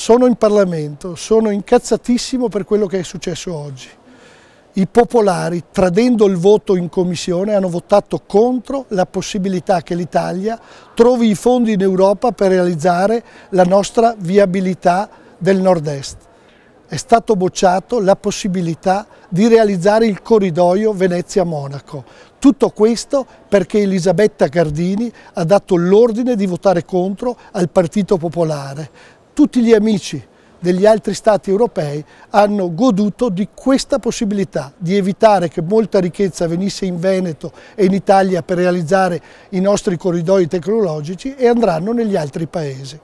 Sono in Parlamento, sono incazzatissimo per quello che è successo oggi. I popolari, tradendo il voto in Commissione, hanno votato contro la possibilità che l'Italia trovi i fondi in Europa per realizzare la nostra viabilità del Nord-Est. È stato bocciato la possibilità di realizzare il corridoio Venezia-Monaco. Tutto questo perché Elisabetta Gardini ha dato l'ordine di votare contro al Partito Popolare tutti gli amici degli altri stati europei hanno goduto di questa possibilità di evitare che molta ricchezza venisse in Veneto e in Italia per realizzare i nostri corridoi tecnologici e andranno negli altri paesi.